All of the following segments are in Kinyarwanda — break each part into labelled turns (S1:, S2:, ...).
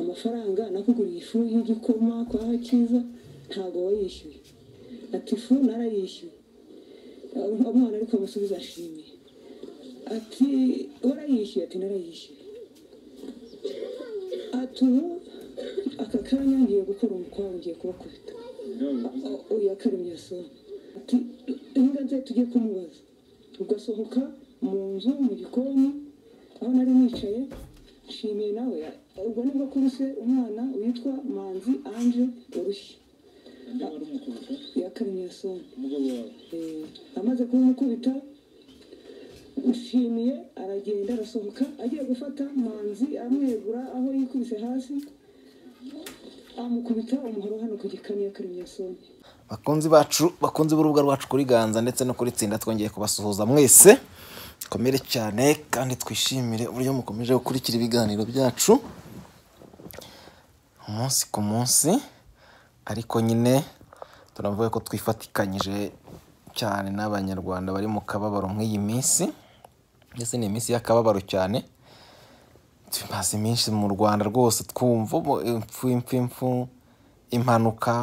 S1: amafaranga nakuguriye ifu y'igikoma kwa cyiza ntabwo wayishyuye ati ifu narayishyuye umwana ariko amusubiza ashimye ati warayishyuye ati narayishyuye ati ubu aka kanya ngiye gukora umukwabu ngiye kubakubita uyu akaremye asoma ati imbwa nze tujye kumubaza ugasohoka mu nzu mu gikoni aho nari nicaye nshimiye nawe ubwo nibwo kurushe umwana witwa manzi anje urushye yakamenyesoni amaze kumukubita ushimiye aragenda arasohoka agiye gufata manzi amwegura aho yikubise hasi amukubita umuhoro hano ku gikamyo yakamenyesoni bakunzi bacu bakunze b'urubuga rwacu kuri ganza ndetse no kuri tsinda twongeye kubasuhuza mwese dukomere cyane kandi twishimire uburyo mukomeje gukurikira ibiganiro byacu umunsi ku munsi ariko nyine turavuga ko twifatikanyije cyane n'abanyarwanda bari mu kababaro nk'iyi minsi ndetse ni iminsi y'akababaro cyane tumaze iminsi mu rwanda rwose twumva impfu impfu impfu impanuka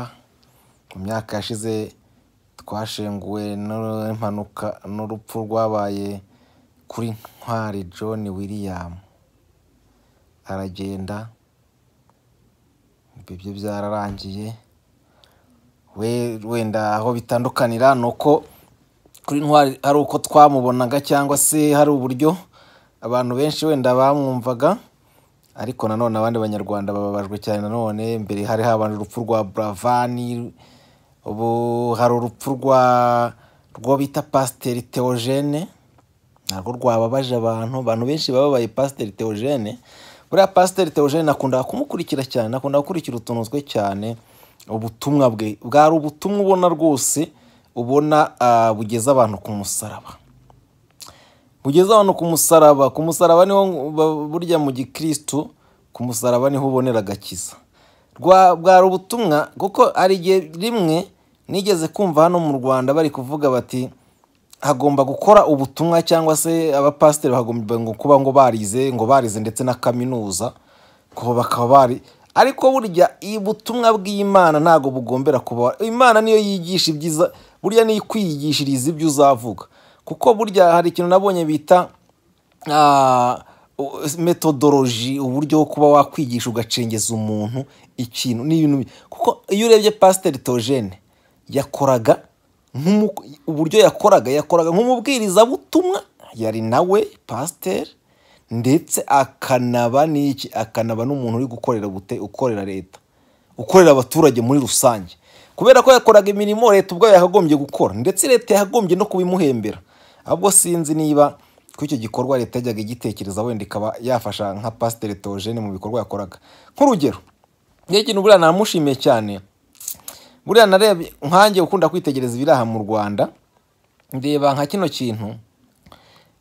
S1: mu myaka yashize twashenguwe n'impanuka n'urupfu rwabaye kuri ntwari john william aragenda ibihe bye byararangiye wenda aho bitandukanira ni uko kuri ntwari hari uko twamubonaga cyangwa se hari uburyo abantu benshi wenda bamwumvaga ariko nanone abandi banyarwanda bababajwe cyane nanone mbere hari habanje urupfu rwa buravani ubu hari urupfu rwa rwo bita pasiteri teogene ntabwo rwababaje abantu abantu benshi bababaye pasiteri teogene buriya pasiteri teogene nakundaga kumukurikira cyane nakunda gukurikira utuntu twe cyane ubutumwa bwe bwari ubutumwa ubona rwose ubona ah, bugeze abantu ku musaraba bugeze abantu ku musaraba ku musaraba niho burya mu gikirisitu ku musaraba niho ubonera agakiza bwari ubutumwa kuko hari igihe rimwe nigeze kumva hano mu rwanda bari kuvuga bati hagomba gukora ubutumwa cyangwa se abapasiteri bagomba kuba ngo barize ngo barize ndetse na kaminuza kuba bakaba bari ariko burya ubutumwa bw'imana ntabwo bugombera kuba imana niyo yigisha ibyiza burya niyo ikwiyigishiriza ibyo uzavuga kuko burya hari ikintu nabonye bita ah, metodoloji uburyo bwo kuba wakwigisha ugacengeza umuntu ikintu n'ibintu kuko iyo urebye pasiteri tojene yakoraga uburyo yakoraga yakoraga nk'umubwirizabutumwa yari nawe pasiteri ndetse akanaba n'iki akanaba n'umuntu uri gukorera bute ukorera leta ukorera abaturage muri rusange kubera ko yakoraga imirimo leta ubwo yakagombye gukora ndetse leta yakagombye no kubimuhembera ahubwo sinzi niba ko icyo gikorwa leta yajyaga igitekereza wenda ikaba yafasha nka pasiteri tewogene mu bikorwa yakoraga nk'urugero nk'iyo buriya namushimiye cyane buriya narebye nkange ukunda kwitegereza ibiri mu rwanda ndeba nka kino kintu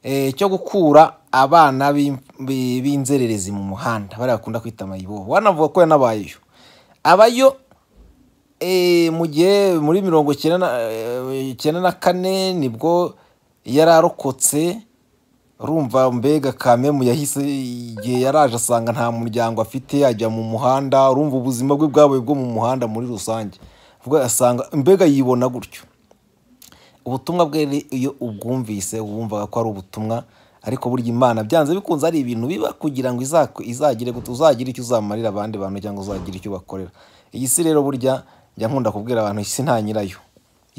S1: eh, cyo gukura abana b'inzererezi mu muhanda bariya bakunda kwita amayibobo wanavuga ko yanabayeyo abayo eh, mu gihe muri mirongo icyenda na eh, kane nibwo yari arokotse rumva mbega kamemu yahise igihe yaraje asanga nta muryango afite yajya mu muhanda urumva ubuzima bwe bwabaye bwo mu muhanda muri rusange ugasanga mbega yibona gutyo ubutumwa bwe iyo ubwumvise wumvaga ko ari ubutumwa ariko burya imana byanze bikunze ari ibintu biba kugira ngo izagire uzagire icyo uzamarira abandi bantu cyangwa uzagire icyo bakorera iyi si rero burya njya nkunda kubwira abantu isi nta nyirayo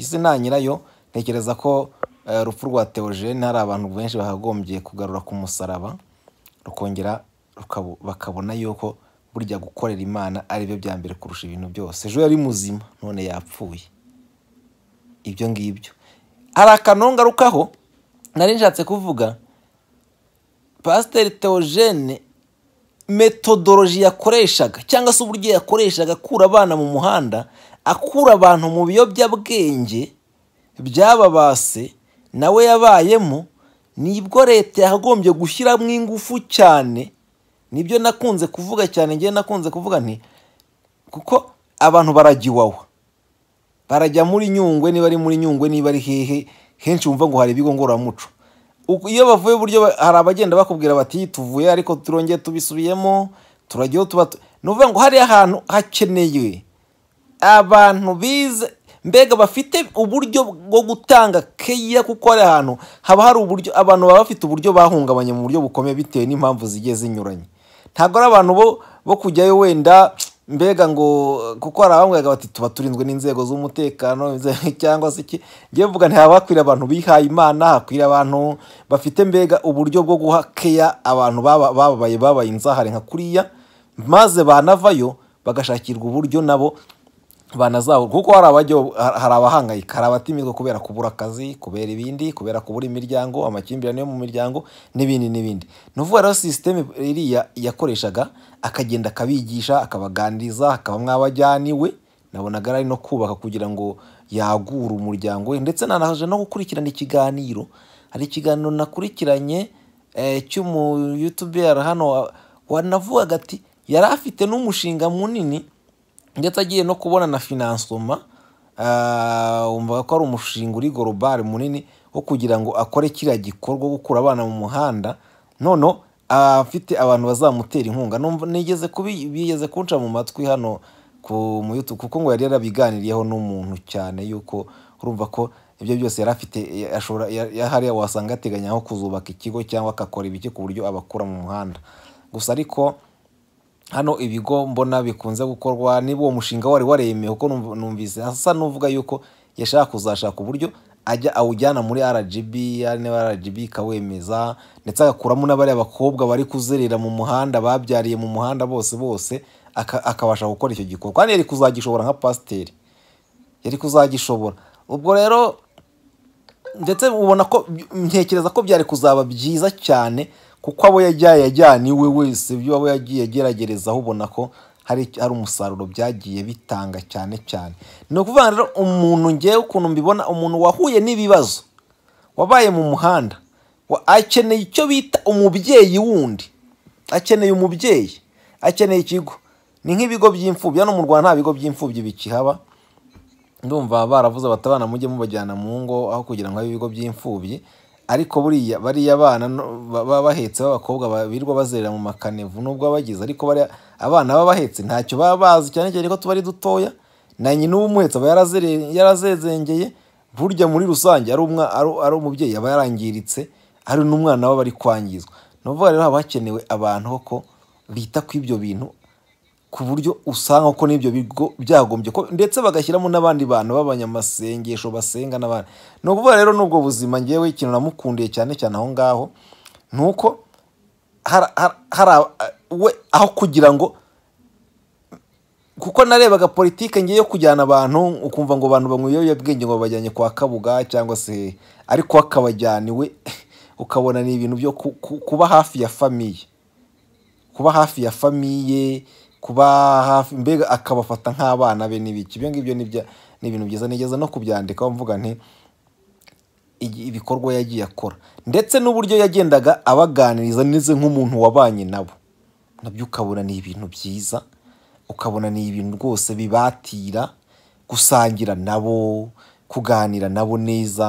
S1: isi nta nyirayo ntekereza ko urupfu eh, rwa teogene hari abantu benshi bahagombye kugarura ku musaraba rukongera bakabona yuko burya gukorera imana ari byo bya mbere kurusha ibintu byose ejo yari muzima none yapfuye ibyo ngibyo hari akanongarukaho ngarukaho nari nshatse kuvuga pasiteri teogene metodoloji yakoreshaga cyangwa se uburyo yakoreshaga akura abana mu muhanda akura abantu mu biyobyabwenge byababase nawe yabayemo nibwo leta yakagombye gushyiramo ingufu cyane nibyo nakunze kuvuga cyane ngewe nakunze kuvuga nti kuko abantu baragiwawa barajya muri nyungwe niba ari muri nyungwe niba ari hehe henshi wumva ngo hari ibigo ngororamuco iyo bavuye uburyo hari abagenda bakubwira bati tuvuye ariko turongeye tubisubiyemo turajyaho tuba ni ukuvuga ngo hari ahantu hakeneye abantu bize mbega bafite uburyo bwo gutanga keya kuko hari ahantu haba hari uburyo abantu baba bafite uburyo bahungabanye mu buryo bukomeye bitewe n'impamvu zigiye zinyuranye ntabwo ari abantu bo kujyayo wenda mbega ngo kuko hari abambwiraga bati tuba turinzwe n'inzego z'umutekano cyangwa se iki ngewe mvuga ntihabakwira abantu bihaye imana hakwira abantu bafite mbega uburyo bwo guha keya abantu bababaye babaye inzahare nka kuriya maze banavayo bagashakirwa uburyo nabo banazabura kuko hari abajya hari abahangayika hari abatimirwa kubera kubura akazi kubera ibindi kubera kubura imiryango amakimbirane yo mu miryango n'ibindi n'ibindi ni ukuvuga rero sisiteme iriya yakoreshaga akagenda akabigisha akabaganiriza akaba mwabajyaniwe nabonaga ari no kubaka kugira ngo yagure umuryango we ndetse nanaje no gukurikirana ikiganiro hari ikiganiro nakurikiranye eh, cy'umuyutubera hano wanavugaga ati yari afite n'umushinga munini ndetse agiye no kubona na finansoma ah, wumva ko ari umushinga uri gorobari munini wo kugira ngo akore kiriya gikorwa gukura abana mu muhanda noneho afite ah, abantu bazamutera inkunga nigeze bigeze kunca mu matwi hano ku muyutu kuko ngo yari yarabiganiriyeho n'umuntu cyane yuko urumva ko ibyo byose yari afite hariya wasanga ateganya nko kuzubaka ikigo cyangwa akakora ibiki ku buryo abakura mu muhanda gusa ariko hano ibigo mbona bikunze gukorwa niba uwo mushinga wari waremewe kuko numvise asa n'uvuga yuko yashaka kuzashaka uburyo ajya awujyana muri rgb niba rgb ikawemeza ndetse agakuramo n'abariya bakobwa bari kuzerera mu muhanda babyariye mu muhanda bose bose akabasha gukora icyo gikorwa kandi yari kuzagishobora nka pasiteri yari kuzagishobora ubwo rero ndetse ubona ko ntekereza ko byari kuzaba byiza cyane kuko abo yajyaye yajyana iwe wese ibyo aba yagiye ageragerezaho ubona ko hari hari umusaruro byagiye bitanga cyane cyane ni ukuvuga rero umuntu ngewe ukuntu mbibona umuntu wahuye n'ibibazo wabaye mu muhanda akeneye icyo bita umubyeyi wundi akeneye umubyeyi akeneye ikigo ni nk'ibigo by'imfubyi hano mu rwanda nta bigo by'imfubyi bikihaba ndumva baravuze bati abana mujye mubajyana mu ngo aho kugira ngo habe ibigo by'imfubyi ariko buriya bariya bana baba bahetse b'abakobwa birirwa bazerera mu makanevu nubwo bagize ariko abana baba bahetse ntacyo baba bazi cyane cyane ko tuba ari dutoya na nyina umuhetse aba yarazezengeye burya muri rusange ari umwa ari umubyeyi aba yarangiritse hari n'umwana we bari kwangizwa ni ukuvuga rero haba hakenewe abantu ko bita ku ibyo bintu ku buryo usanga ko n'ibyo bigo byagombye ko ndetse bagashyiramo n'abandi bantu b'abanyamasengesho basenga n'abandi ni ukuvuga rero n'ubwo buzima ngewe ikintu namukundiye cyane cyane aho ngaho ni uko we aho kugira ngo kuko narebaga politiki ngiye yo kujyana abantu ukumva ngo abantu banywa ibiyobyabwenge ngo babajyanye kwa kabuga cyangwa se ariko we ukabona ni ibintu byo kuba hafi ya famiye kuba hafi ya famiye kuba hafi mbega akabafata nk'abana be n'ibiki ibyo ngibyo ni ibintu byiza nigeze no kubyandika mvuga nti ibikorwa yagiye akora ndetse n'uburyo yagendaga abaganiriza neza nk'umuntu wabanye nabo nabyo ukabona ni ibintu byiza ukabona ni ibintu rwose bibatira gusangira nabo kuganira nabo neza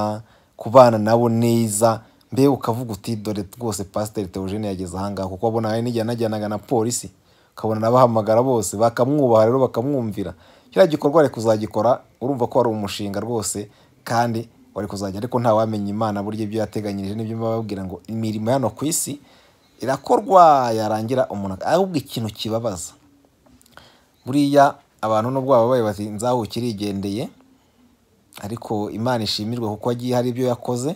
S1: kubana nabo neza mbega ukavuga uti dore rwose pasiteri Theogene yageze ahangaha kuko abona hari n'igihe anajyanaga na polisi ukabona nabahamagara bose bakamwubaha rero bakamwumvira kiriya gikorwa ari kuzagikora urumva ko wari umushinga rwose kandi wari kuzajya ariko nta wamenya imana burya ibyo yateganyirije n'ibyo bababwira ngo imirimo hano ku isi irakorwa yarangira umuntu ahubwo ikintu kibabaza buriya abantu nubwo baba babaye bati nzaho ukirigendeye ariko imana ishimirwe kuko agiye hari ibyo yakoze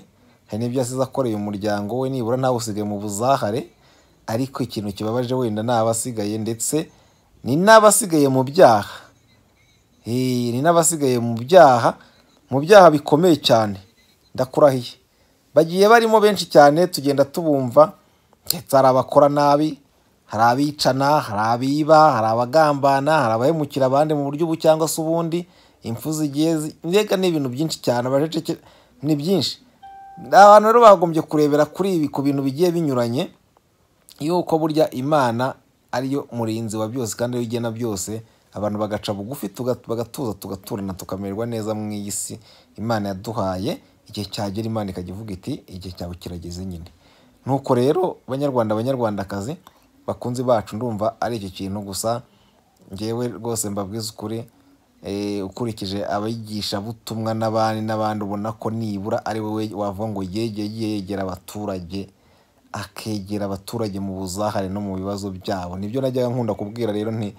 S1: hari n'ibyo yasize akoreye umuryango we nibura nawe mu buzahare ariko ikintu kibabaje wenda ni abasigaye ndetse ni n'abasigaye mu byaha ni n'abasigaye mu byaha mu byaha bikomeye cyane ndakurahiye bagiye barimo benshi cyane tugenda tubumva ndetse hari abakora nabi hari abicana hari abiba hari abagambana hari abahemukira abandi mu buryo ubu cyangwa se ubundi impfu zigiye mbega ni ibintu byinshi cyane ni byinshi abantu rero bagombye kurebera kuri ibi ku bintu bigiye binyuranye yuko burya imana ariyo murinzi wa byose kandi ariyo igena byose abantu bagaca bugufi bagatuza tugaturana tukamererwa neza mu iyi si imana yaduhaye igihe cyagera imana ikajya ivuga iti igihe cyawe kirageze nyine nuko rero banyarwanda banyarwandakazi bakunzi bacu ndumva ari icyo kintu gusa ngewe rwose mbabwiza ukuri eh, ukurikije abigisha butumwa n'abandi n'abandi ubona ko nibura ari wowe wavuga ngo yegeye yegera abaturage akegera abaturage mu buzahare no mu bibazo byabo nibyo najyaga nkunda kubwira rero nti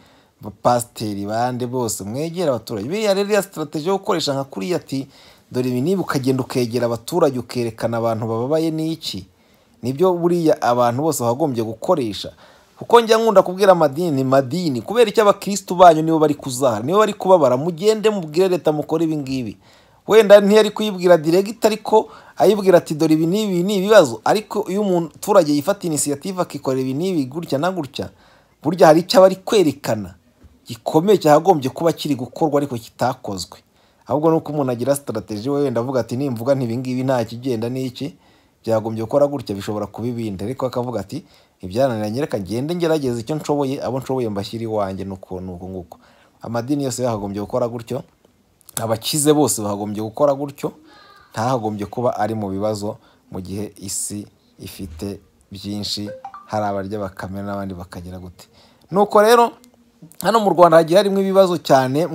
S1: pasiteri bande bose mwegera abaturage biriya rero iriya sitarateji yo gukoresha nka kuriya ati dore ibi niba ukagenda ukegera abaturage ukerekana abantu bababaye n'iki nibyo buriya abantu bose bagombye gukoresha kuko njya nkunda kubwira amadini madini kubera icyo abakirisitu banyu nibo bari kuzahara nibo bari kubabara mugende mubwire leta mukore ibingibi wenda ntiyari kuyibwira diregita ariko ayibwira ati dore ibi n'ibi ni ibibazo ariko iyo umuturage yifata inisiyative akikorera ibi n'ibi gutya na gutya burya hari icyo aba ari kwerekana gikomeye cyagombye kuba kiri gukorwa ariko kitakozwe ahubwo ni uko umuntu agira sitarategi we wenda avuga ati nimvuga ntibingibi nta kigenda n'iki byagombye gukora gutya bishobora kuba ibindi ariko akavuga ati ibyananiranye reka ngende ngerageza icyo nshoboye abo nshoboye mbashyire iwanjye nuko uko nguko amadini yose yahagombye gukora gutyo abakize bose bagombye gukora gutyo ntahagombye kuba ari mu bibazo mu gihe isi ifite byinshi hari abarya bakamera n'abandi bakagira gute nuko rero hano mu rwanda hagiye harimo ibibazo cyane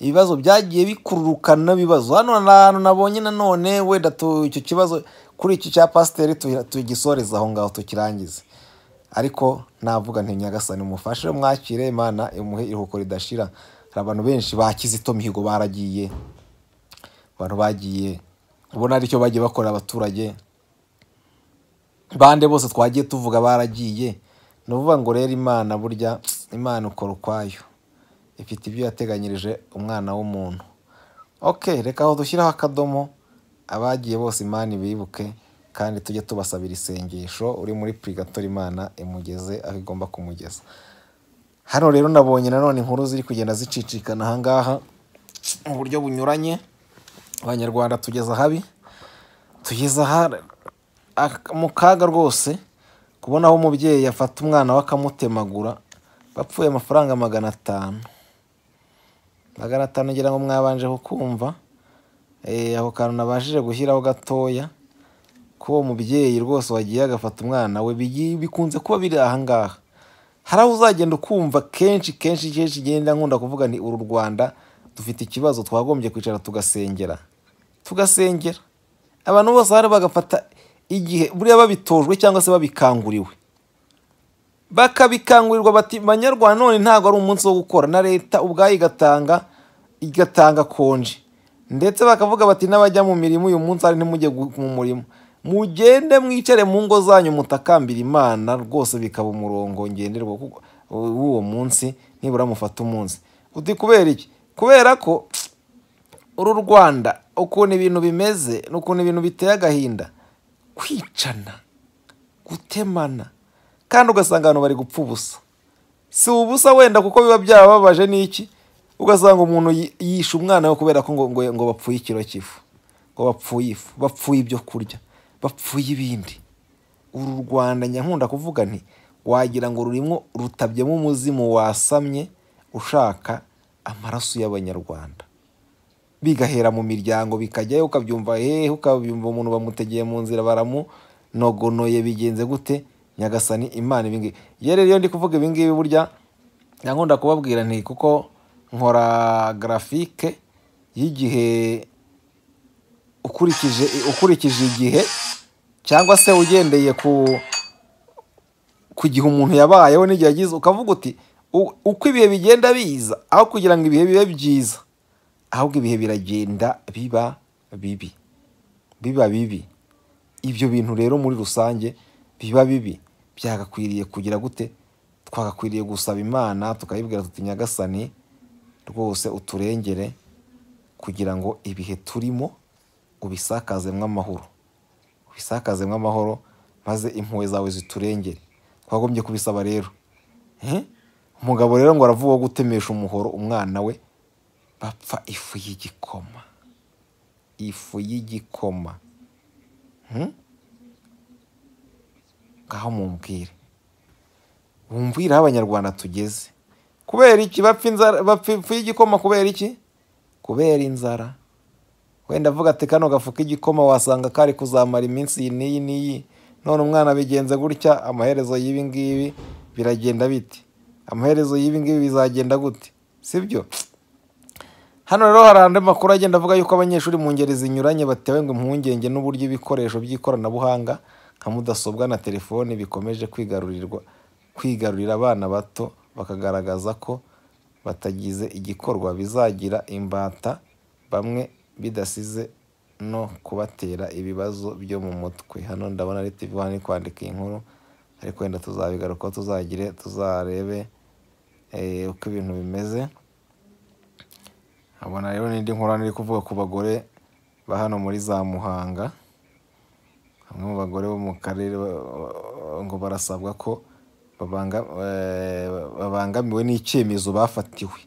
S1: ibibazo byagiye bikururukana n'ibibazo hano ni ahantu nabonye nanone wenda icyo kibazo kuri iki cya pasiteri tugisoreza aho ngaho tukirangize ariko navuga nti nyagasani umufashe mwakire imana imuhe iruhuko ridashira hari abantu benshi ba kizito mihigo baragiye abantu bagiye ubona aricyo bagiye bakorera abaturage bande bose twagiye tuvuga baragiye ni ukuvuga ngo rero imana burya imana ukora ukwayo ifite ibyo yateganyirije umwana w'umuntu oke reka aho dushyiraho akadomo abagiye bose imana ibibuke kandi tujye tubasabira isengesho uri muri purigatori imana imugeze aho igomba kumugeza hano rero nabonye nanone inkuru ziri kugenda zicicikana ahangaha mu buryo bunyuranye abanyarwanda tugeze ahabi tugeze mu kaga rwose kubona aho umubyeyi afata umwana we akamutemagura bapfuye amafaranga magana atanu magana atanu ngira ngo mwabanje kukumva eh, ako kantu nabashije gushyiraho gatoya ko uwo mubyeyi rwose wagiye agafata umwana we bikunze kuba biri ahangaha hari aho uzagenda ukumva kenshi kenshi kenshi igenda nkunda kuvuga ni uru rwanda dufite ikibazo twagombye kwicara tugasengera tugasengera abantu bose bari bagafata igihe buriya babitojwe cyangwa se babikanguriwe bakabikangurirwa bati banyarwanda none ntabwo ari umunsi wo gukora na leta ubwayo igatanga igatanga konji ndetse bakavuga bati n'abajya mu mirimo uyu munsi ari ntimujye mu murimo mugende mwicare mu ngo zanyu mutakambira imana rwose bikaba umurongo ngenderwa w'uwo munsi nibura mufata umunsi uti kubera iki kubera ko uru rwanda ukuntu ibintu bimeze n'ukuntu ibintu biteye agahinda kwicana gutemana kandi ugasanga abantu bari gupfa ubusa si ubusa wenda kuko biba byababaje n'iki ugasanga umuntu yishe umwana we kubera ko ngo bapfuye ikiro cy'ifu ngo bapfuye ifu bapfuye ibyo kurya bapfuye ibindi uru rwanda nyankunda kuvuga nti wagira ngo rurimo rutabyemo umuzimu wasamye ushaka amaraso y'abanyarwanda bigahera mu miryango bikajyayo ukabyumva hehe ukabyumva umuntu bamutegeye mu nzira baramunogonoye bigenze gute nyagasani imana ibingibi yere rero ndi kuvuga ibingibi burya nyankunda kubabwira nti kuko nkora garafike y'igihe ukurikije igihe cyangwa se ugendeye ku gihe umuntu yabayeho n'igihe yagize ukavuga uti uko ibihe bigenda biza aho kugira ngo ibihe bibe byiza ahubwo ibihe biragenda biba bibi biba bibi ibyo bintu rero muri rusange biba bibi byagakwiriye kugira gute twagakwiriye gusaba imana tukayibwira tuti nyagasani rwose uturengere kugira ngo ibihe turimo ubisakazemo amahoro ubisakazemo amahoro maze impuhwe zawe ziturengere twagombye kubisaba rero umugabo rero ngo aravuga gutemesha umuhoro umwana we bapfa ifu y'igikoma ifu y'igikoma hm? ngaho mumbwire bumvira aho abanyarwanda tugeze kubera iki bapfa inzara bapfa ifu y'igikoma kubera iki kubera inzara wenda avuga ati kano gafuka igikoma wasanga kari kuzamara iminsi iyi n'iyi n'iyi none umwana bigenze gutya amaherezo y'ibi ngibi biragenda biti amaherezo y'ibi ngibi bizagenda gute sibyo hano rero hari andi makuru agenda avuga yuko abanyeshuri mu ngeri zinyuranye batewe ngo impungenge n'uburyo ibikoresho by'ikoranabuhanga nka mudasobwa na telefoni bikomeje kwigarurirwa kwigarurira abana bato bakagaragaza ko batagize igikorwa bizagira imbata bamwe bidasize no kubatera ibibazo byo mu mutwe hano ndabona ari tv wani kwandika inkuru ariko wenda tuzabigaruka tuzagire tuzarebe eh, uko ibintu bimeze nkabona rero n'indi nkorane iri kuvuga ku bagore ba hano muri za muhanga bamwe mu bagore bo mu karere ngo barasabwa ko eh, babangamiwe n'icyemezo bafatiwe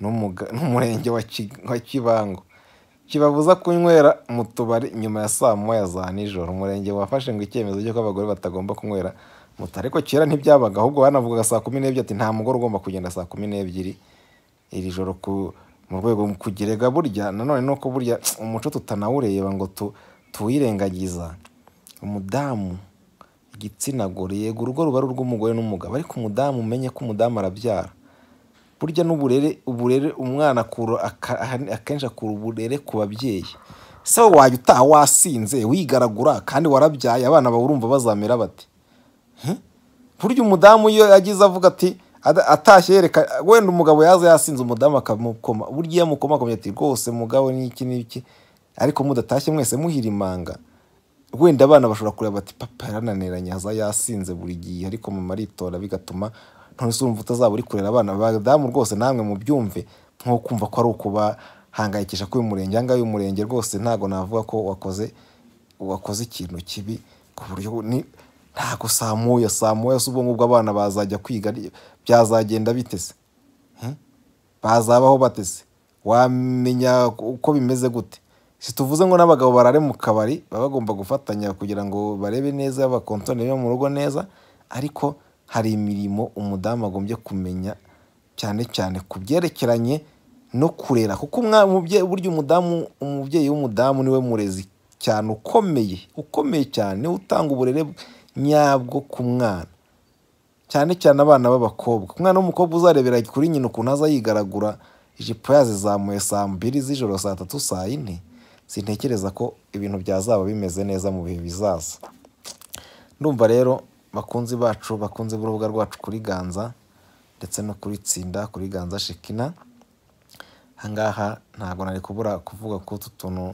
S1: n'umurenge wa kibango kibabuza kunywera mu tubari nyuma ya saa moya za nijoro umurenge wafashe ngo icyemezo cy'uko abagore batagomba kunywera mu ariko kera ntibyabaga ahubwo banavugaga saa kumi n'ebyiri ati nta mugore ugomba kugenda saa kumi n'ebyiri iri joro ku mu rwego kugerega burya nanone nuko burya umuco tutanawureba ngo tuwirengagiza umudamu igitsina gore yego urugo ruba ari urw'umugore n'umugabo ariko umudamu umenye ko umudamu arabyara burya n'uburere uburere umwana akenshi akura uburere ku babyeyi se wajya utaha wasinze wigaragura kandi warabyaye abana bawe bazamera bati burya umudamu iyo yagize avuga ati atashye yereka wenda umugabo yaza yasinze umudamu akamukoma burya iyo amukomakomye ati rwose mugabo n'iki n'iki ariko mudatashye mwese muhira imanga wenda abana bashobora kureba bati papa yarananiranye aza yasinze buri gihe ariko mama aritora bigatuma ntuzi wumva utazaba uri kurera abana badamu rwose namwe mubyumve nko kumva ko ari ukubahangayikisha ko uyu murenge ahangaha uyu murenge rwose ntabwo navuga ko wakoze wakoze ikintu kibi ku buryo ntabwo saa moya saa moya ubwo abana bazajya kwiga byazagenda bitese bazabaho batese wamenya uko bimeze gute si tuvuze ngo n'abagabo barare mu kabari baba bagomba gufatanya kugira ngo barebe neza bakontone yo mu rugo neza ariko hari imirimo umudamu agombye kumenya cyane cyane ku byerekeranye no kurera kuko burya umudamu umubyeyi w'umudamu niwe murezi cyane ukomeye ukomeye cyane utanga uburere nyabwo ku mwana cyane cyane abana b'abakobwa umwana w'umukobwa uzarebera kuri nyina ukuntu aza yigaragura ijipo yazizamuye saa mbiri z'ijoro saa tatu saa yine sintekereza ko ibintu byazaba bimeze neza mu bihe bizaza ndumva rero bakunzi bacu bakunze b'urubuga rwacu kuri ganza ndetse no kuri tsinda kuri ganza shekina ahangaha ntabwo nari kubura kuvuga ko utu tuntu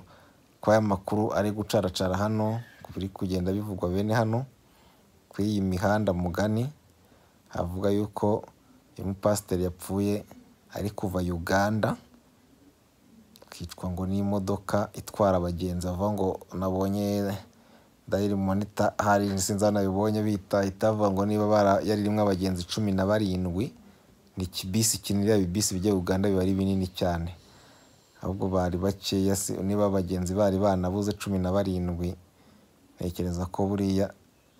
S1: tw'aya makuru ari gucaracara hano biri kugenda bivugwa bene hano ku iyi mihanda mugani havuga yuko uyu mupasiteri yapfuye ari kuva uganda akicwa ngo n'imodoka itwara abagenzi avuga ngo nabonye dayiri monita hari sinzi hano bita itavuga ngo niba yari rimwe abagenzi cumi na barindwi ni ikibisi kinira ibibisi bijya uganda biba ari binini cyane ahubwo bari bakeya niba abagenzi bari banabuze cumi na barindwi ntekereza ko buriya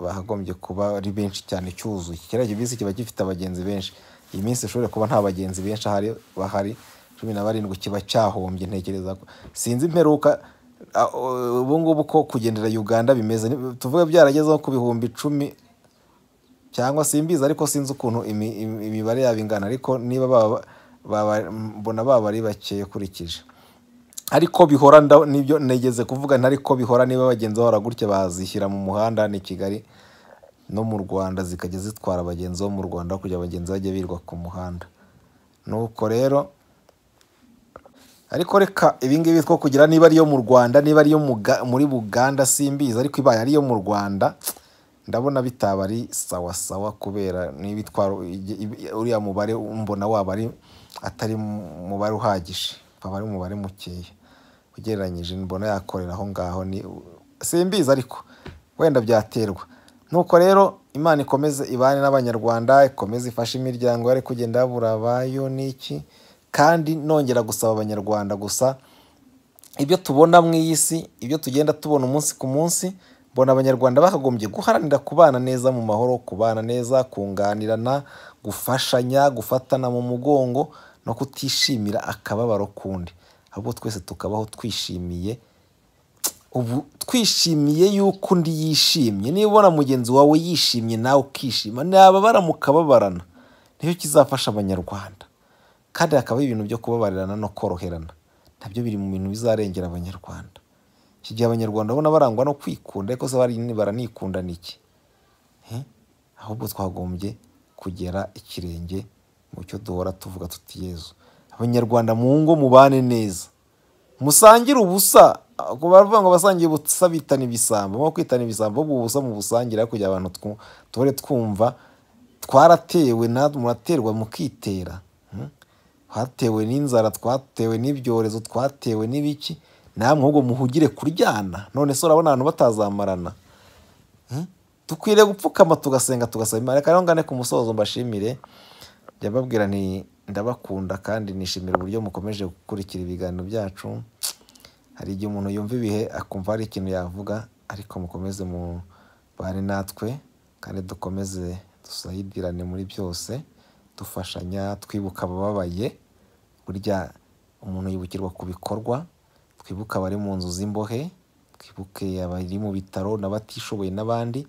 S1: bahagombye kuba ari benshi cyane cyuzuye kiriya kibisi kiba gifite abagenzi benshi iyi minsi ishobora kuba nta bagenzi benshi bahari cumi na barindwi kiba cyahombye ntekereza ko sinzi imperuka ubu ngubu ko kugendera uganda bimeze tuvuge byaragezeho ku bihumbi icumi cyangwa simbiza ariko sinzi ukuntu imibare yaba ingana ariko niba mbona baba ari bake ukurikije ariko bihora nibyo negeze kuvuga ntariko bihora niba bagenzi bahora gutya bazishyira mu muhanda ni kigali no mu rwanda zikajya zitwara abagenzi bo mu rwanda kugira abagenzi bajye birwa ku muhanda nuko rero ariko reka ibingibi two kugira niba ari iyo mu rwanda niba ari muri buganda simbizi ariko ibaye ari iyo mu rwanda ndabona bitaba ari sawa sawa kubera n’ibitwaro uriya mubare mbona waba ari atari umubare uhagije ukaba ari umubare mukeya ugereranyije mbona yakorera aho ngaho ni simbizi ariko wenda byaterwa nuko rero imana ikomeze ibane n'abanyarwanda ikomeze ifashe imiryango yari kugenda yabura abayo n'iki kandi nongera gusaba abanyarwanda gusa ibyo tubona mu iyi si ibyo tugenda tubona umunsi ku munsi mbona abanyarwanda bakagombye guharanira kubana neza mu mahoro kubana neza kunganirana gufashanya gufatana mu mugongo no kutishimira akababaro kundi ahubwo twese tukabaho twishimiye ubu twishimiye yuko undi yishimye niba ubona mugenzi wawe yishimye nawe ukishima ntaba baramukababarana babarana nicyo kizafasha abanyarwanda kandi hakaba ibintu byo kubabarirana no koroherana nabyo biri mu bintu bizarengera abanyarwanda iki gihe abanyarwanda babona barangwa no kwikunda ariko se baranikundana iki ahubwo twagombye kugera ikirenge mu cyo duhora tuvuga tuti yezu abanyarwanda mu ngo mubane neza musangire ubusa baravuga ngo abasangiye ubusa bitana ibisambo nko kwitana ibisambo ahubwo ubusa mu busangire kugira abantu tubone twumva twaratewe muraterwa mukitera twatewe n'inzara twatewe n'ibyorezo twatewe n'ibiki namwe ahubwo muhugire kuryana none se urabona abantu batazamarana dukwiriye gupfukama tugasenga tugasaba imana reka ngane ku musozo mbashimire ndababwira nti ndabakunda kandi nishimira uburyo mukomeje gukurikira ibiganiro byacu hari igihe umuntu yumva ibihe akumva hari ikintu yavuga ariko mukomeze mu bane natwe kandi dukomeze dusayidirane muri byose dufashanya twibuka abababaye burya umuntu yibukirwa ku bikorwa twibuke abari mu nzu z'imbohe, twibuke abari mu bitaro n'abatishoboye n'abandi,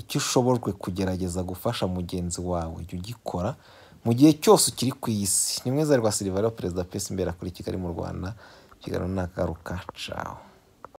S1: icyo ushobojwe kugerageza gufasha mugenzi wawe jya ugikora mu gihe cyose ukiri ku isi, ni mwizerwa Silvera perezida wa pesi mberakarere i Kigali mu Rwanda, ikiganiro ni akagaruka caho.